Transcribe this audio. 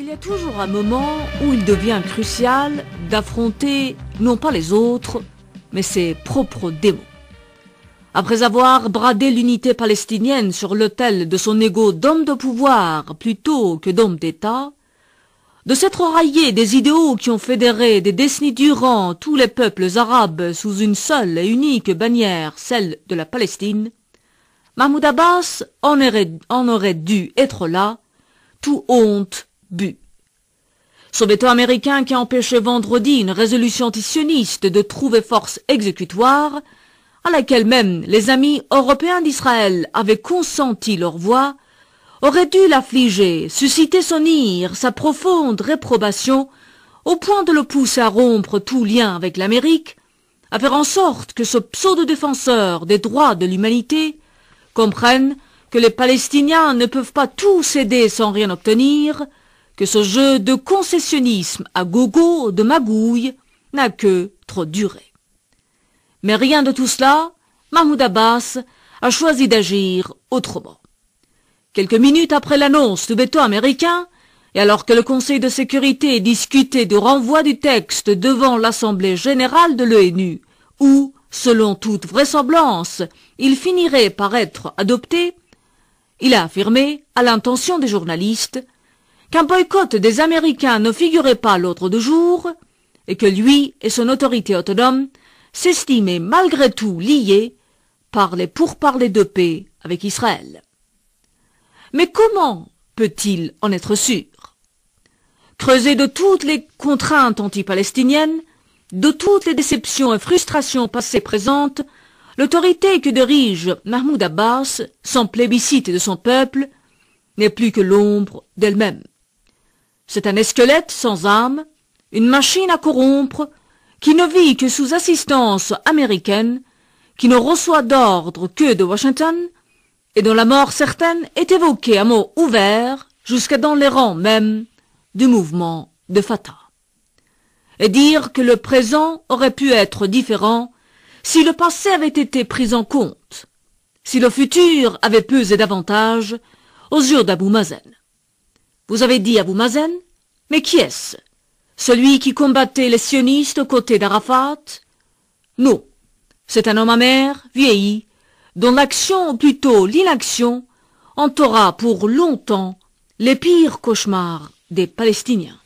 Il y a toujours un moment où il devient crucial d'affronter non pas les autres, mais ses propres démons. Après avoir bradé l'unité palestinienne sur l'autel de son égo d'homme de pouvoir plutôt que d'homme d'État, de s'être raillé des idéaux qui ont fédéré des décennies durant tous les peuples arabes sous une seule et unique bannière, celle de la Palestine, Mahmoud Abbas aurait, en aurait dû être là, tout honte but. Ce américain qui a empêché vendredi une résolution antisioniste de trouver force exécutoire, à laquelle même les amis européens d'Israël avaient consenti leur voix, aurait dû l'affliger, susciter son ire, sa profonde réprobation, au point de le pousser à rompre tout lien avec l'Amérique, à faire en sorte que ce pseudo-défenseur des droits de l'humanité comprenne que les Palestiniens ne peuvent pas tout céder sans rien obtenir, que ce jeu de concessionnisme à gogo de magouille n'a que trop duré. Mais rien de tout cela, Mahmoud Abbas a choisi d'agir autrement. Quelques minutes après l'annonce du veto américain, et alors que le Conseil de sécurité discutait du renvoi du texte devant l'Assemblée générale de l'ONU, où, selon toute vraisemblance, il finirait par être adopté, il a affirmé, à l'intention des journalistes, qu'un boycott des Américains ne figurait pas l'autre de jour, et que lui et son autorité autonome s'estimaient malgré tout liés par les pourparlers de paix avec Israël. Mais comment peut-il en être sûr Creusé de toutes les contraintes anti-palestiniennes, de toutes les déceptions et frustrations passées présentes, l'autorité que dirige Mahmoud Abbas, sans plébiscite de son peuple, n'est plus que l'ombre d'elle-même. C'est un esquelette sans âme, une machine à corrompre, qui ne vit que sous assistance américaine, qui ne reçoit d'ordre que de Washington, et dont la mort certaine est évoquée à mots ouverts jusqu'à dans les rangs même du mouvement de Fatah. Et dire que le présent aurait pu être différent si le passé avait été pris en compte, si le futur avait pesé davantage aux yeux d'Abou Mazen. Vous avez dit à Mazen Mais qui est-ce Celui qui combattait les sionistes aux côtés d'Arafat Non. C'est un homme amer, vieilli, dont l'action, ou plutôt l'inaction, entoura pour longtemps les pires cauchemars des Palestiniens.